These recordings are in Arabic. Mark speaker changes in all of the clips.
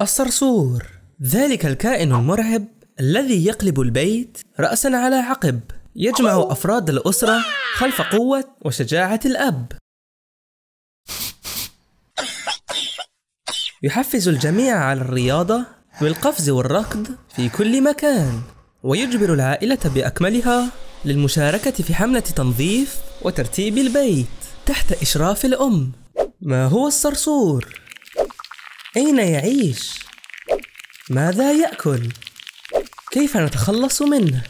Speaker 1: الصرصور ذلك الكائن المرعب الذي يقلب البيت رأسا على عقب يجمع أفراد الأسرة خلف قوة وشجاعة الأب يحفز الجميع على الرياضة والقفز والركض في كل مكان ويجبر العائلة بأكملها للمشاركة في حملة تنظيف وترتيب البيت تحت إشراف الأم ما هو الصرصور؟ أين يعيش؟ ماذا يأكل؟ كيف نتخلص منه؟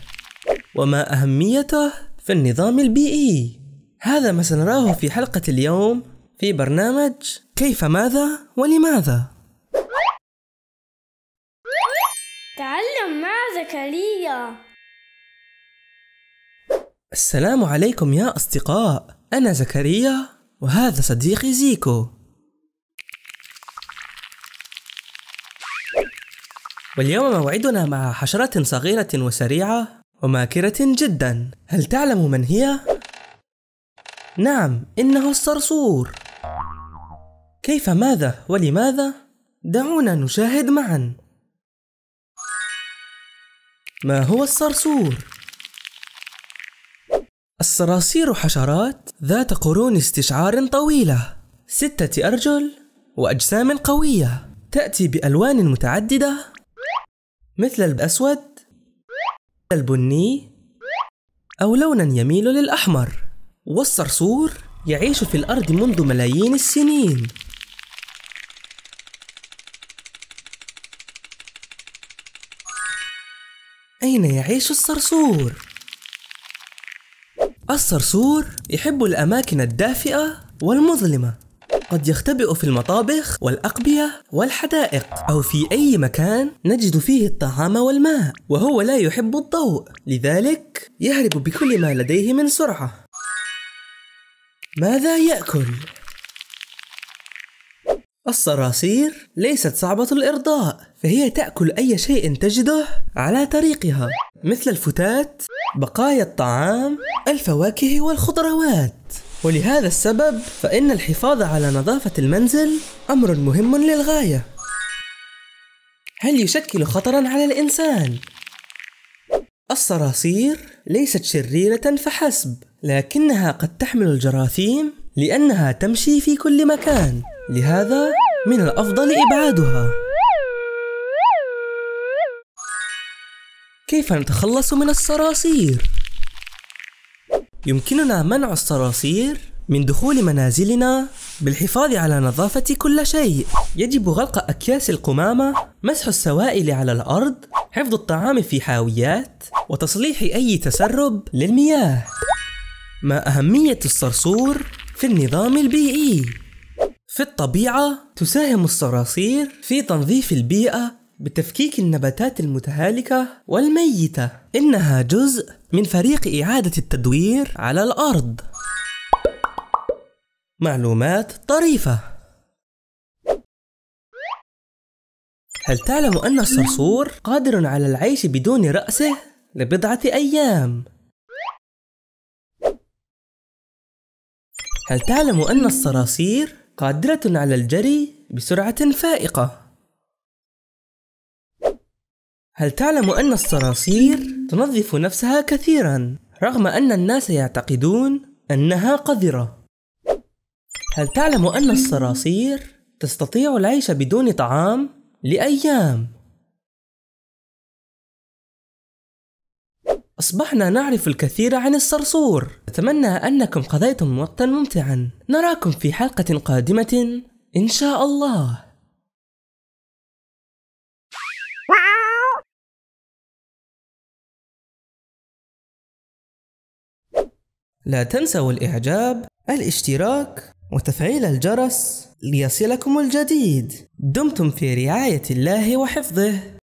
Speaker 1: وما أهميته في النظام البيئي؟ هذا ما سنراه في حلقة اليوم في برنامج كيف ماذا ولماذا؟ تعلم مع زكريا السلام عليكم يا أصدقاء أنا زكريا وهذا صديقي زيكو واليوم موعدنا مع حشرة صغيرة وسريعة وماكرة جدا هل تعلم من هي؟ نعم إنها الصرصور كيف ماذا ولماذا؟ دعونا نشاهد معا ما هو الصرصور؟ الصراصير حشرات ذات قرون استشعار طويلة ستة أرجل وأجسام قوية تأتي بألوان متعددة مثل الأسود البني أو لونا يميل للأحمر والصرصور يعيش في الأرض منذ ملايين السنين أين يعيش الصرصور؟ الصرصور يحب الأماكن الدافئة والمظلمة قد يختبئ في المطابخ والأقبية والحدائق أو في أي مكان نجد فيه الطعام والماء وهو لا يحب الضوء لذلك يهرب بكل ما لديه من سرعة ماذا يأكل؟ الصراصير ليست صعبة الإرضاء فهي تأكل أي شيء تجده على طريقها مثل الفتات بقايا الطعام الفواكه والخضروات ولهذا السبب فإن الحفاظ على نظافة المنزل أمر مهم للغاية هل يشكل خطرا على الإنسان؟ الصراصير ليست شريرة فحسب لكنها قد تحمل الجراثيم لأنها تمشي في كل مكان لهذا من الأفضل إبعادها كيف نتخلص من الصراصير؟ يمكننا منع الصراصير من دخول منازلنا بالحفاظ على نظافة كل شيء يجب غلق أكياس القمامة مسح السوائل على الأرض حفظ الطعام في حاويات وتصليح أي تسرب للمياه ما أهمية الصرصور في النظام البيئي في الطبيعة تساهم الصراصير في تنظيف البيئة بتفكيك النباتات المتهالكة والميتة إنها جزء من فريق إعادة التدوير على الأرض معلومات طريفة هل تعلم أن الصرصور قادر على العيش بدون رأسه لبضعة أيام؟ هل تعلم أن الصراصير قادرة على الجري بسرعة فائقة؟ هل تعلم أن الصراصير تنظف نفسها كثيرا رغم أن الناس يعتقدون أنها قذرة؟ هل تعلم أن الصراصير تستطيع العيش بدون طعام لأيام؟ أصبحنا نعرف الكثير عن الصرصور أتمنى أنكم قضيتم وقتا ممتعا نراكم في حلقة قادمة إن شاء الله لا تنسوا الإعجاب الاشتراك وتفعيل الجرس ليصلكم الجديد دمتم في رعاية الله وحفظه